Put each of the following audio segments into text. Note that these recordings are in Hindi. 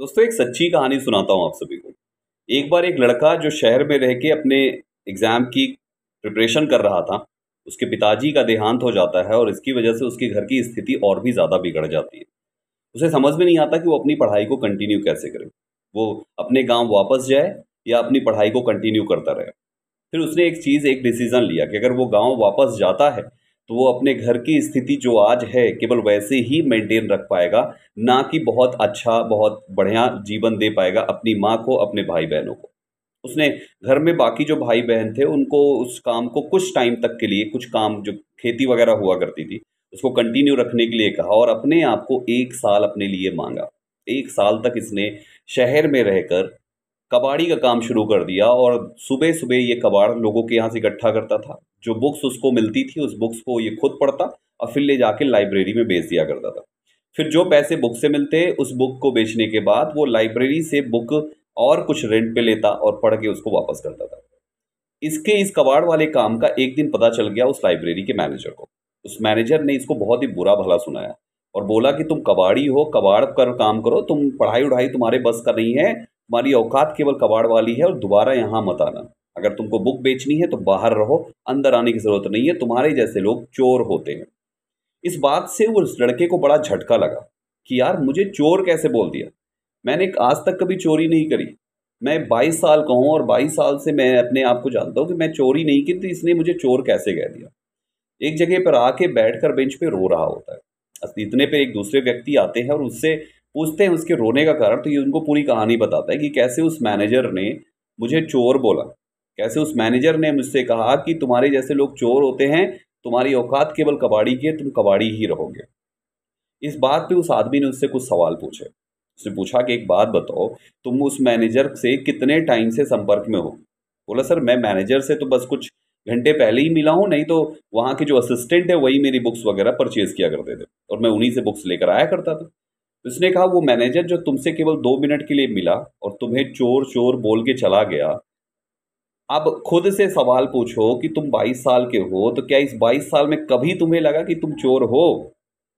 दोस्तों एक सच्ची कहानी सुनाता हूँ आप सभी को एक बार एक लड़का जो शहर में रह के अपने एग्ज़ाम की प्रिपरेशन कर रहा था उसके पिताजी का देहांत हो जाता है और इसकी वजह से उसके घर की स्थिति और भी ज़्यादा बिगड़ जाती है उसे समझ में नहीं आता कि वो अपनी पढ़ाई को कंटिन्यू कैसे करे वो अपने गांव वापस जाए या अपनी पढ़ाई को कंटिन्यू करता रहे फिर उसने एक चीज़ एक डिसीज़न लिया कि अगर वो गांव वापस जाता है तो वो अपने घर की स्थिति जो आज है केवल वैसे ही मेंटेन रख पाएगा ना कि बहुत अच्छा बहुत बढ़िया जीवन दे पाएगा अपनी माँ को अपने भाई बहनों को उसने घर में बाकी जो भाई बहन थे उनको उस काम को कुछ टाइम तक के लिए कुछ काम जो खेती वगैरह हुआ करती थी उसको कंटिन्यू रखने के लिए कहा और अपने आप को एक साल अपने लिए मांगा एक साल तक इसने शहर में रहकर कबाड़ी का काम शुरू कर दिया और सुबह सुबह ये कबाड़ लोगों के यहाँ से इकट्ठा करता था जो बुक्स उसको मिलती थी उस बुक्स को ये खुद पढ़ता और फिर ले जाके लाइब्रेरी में बेच दिया करता था फिर जो पैसे बुक से मिलते उस बुक को बेचने के बाद वो लाइब्रेरी से बुक और कुछ रेंट पे लेता और पढ़ के उसको वापस करता था इसके इस कबाड़ वाले काम का एक दिन पता चल गया उस लाइब्रेरी के मैनेजर को उस मैनेजर ने इसको बहुत ही बुरा भला सुनाया और बोला कि तुम कबाड़ी हो कबाड़ कर काम करो तुम पढ़ाई उढ़ाई तुम्हारे बस का नहीं है तुम्हारी औकात केवल कबाड़ वाली है और दोबारा यहाँ मत आना अगर तुमको बुक बेचनी है तो बाहर रहो अंदर आने की ज़रूरत नहीं है तुम्हारे जैसे लोग चोर होते हैं इस बात से उस लड़के को बड़ा झटका लगा कि यार मुझे चोर कैसे बोल दिया मैंने आज तक कभी चोरी नहीं करी मैं 22 साल का हूँ और 22 साल से मैं अपने आप को जानता हूँ कि मैं चोरी नहीं की तो इसने मुझे चोर कैसे कह दिया एक जगह पर आके बैठकर बेंच पे रो रहा होता है असली इतने पे एक दूसरे व्यक्ति आते हैं और उससे पूछते हैं उसके रोने का कारण तो ये उनको पूरी कहानी बताता है कि कैसे उस मैनेजर ने मुझे चोर बोला कैसे उस मैनेजर ने मुझसे कहा कि तुम्हारे जैसे लोग चोर होते हैं तुम्हारी औकात केवल कबाड़ी की है तुम कबाड़ी ही रहोगे इस बात पे उस आदमी ने उससे कुछ सवाल पूछे उसने पूछा कि एक बात बताओ तुम उस मैनेजर से कितने टाइम से संपर्क में हो बोला सर मैं मैनेजर से तो बस कुछ घंटे पहले ही मिला हूँ नहीं तो वहाँ के जो असिस्टेंट है वही मेरी बुक्स वगैरह परचेज किया करते थे और मैं उन्हीं से बुक्स लेकर आया करता था उसने कहा वो मैनेजर जो तुमसे केवल दो मिनट के लिए मिला और तुम्हें चोर चोर बोल के चला गया अब खुद से सवाल पूछो कि तुम 22 साल के हो तो क्या इस 22 साल में कभी तुम्हें लगा कि तुम चोर हो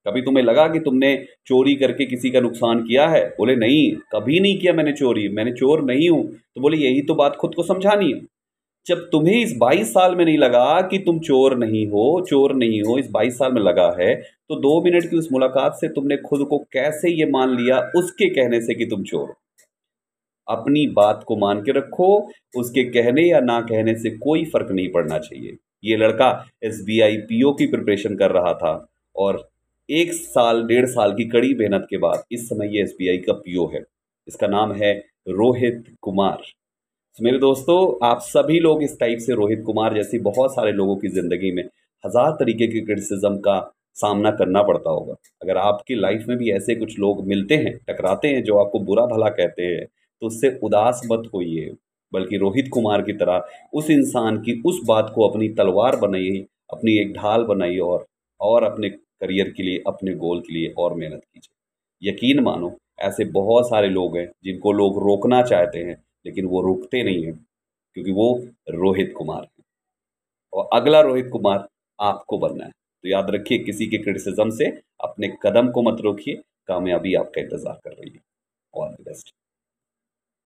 कभी तुम्हें लगा कि तुमने चोरी करके किसी का नुकसान किया है बोले नहीं कभी नहीं किया मैंने चोरी मैंने चोर नहीं हूं तो बोले यही तो बात खुद को समझानी है जब तुम्हें इस 22 साल में नहीं लगा कि तुम चोर नहीं हो चोर नहीं हो इस 22 साल में लगा है तो दो मिनट की उस मुलाकात से तुमने खुद को कैसे ये मान लिया उसके कहने से कि तुम चोर हो अपनी बात को मान के रखो उसके कहने या ना कहने से कोई फर्क नहीं पड़ना चाहिए ये लड़का S B I P O की प्रिपरेशन कर रहा था और एक साल डेढ़ साल की कड़ी मेहनत के बाद इस समय ये एस बी आई का पी ओ है इसका नाम है रोहित कुमार तो मेरे दोस्तों आप सभी लोग इस टाइप से रोहित कुमार जैसे बहुत सारे लोगों की ज़िंदगी में हज़ार तरीके के क्रिटिसिज्म का सामना करना पड़ता होगा अगर आपकी लाइफ में भी ऐसे कुछ लोग मिलते हैं टकराते हैं जो आपको बुरा भला कहते हैं तो उससे उदास मत होइए बल्कि रोहित कुमार की तरह उस इंसान की उस बात को अपनी तलवार बनाइए अपनी एक ढाल बनाइए और और अपने करियर के लिए अपने गोल के लिए और मेहनत कीजिए यकीन मानो ऐसे बहुत सारे लोग हैं जिनको लोग रोकना चाहते हैं लेकिन वो रुकते नहीं हैं क्योंकि वो रोहित कुमार हैं और अगला रोहित कुमार आपको बनना है तो याद रखिए किसी के क्रिटिसिज्म से अपने कदम को मत रोकिए कामयाबी आपका इंतज़ार कर रही है ऑल द बेस्ट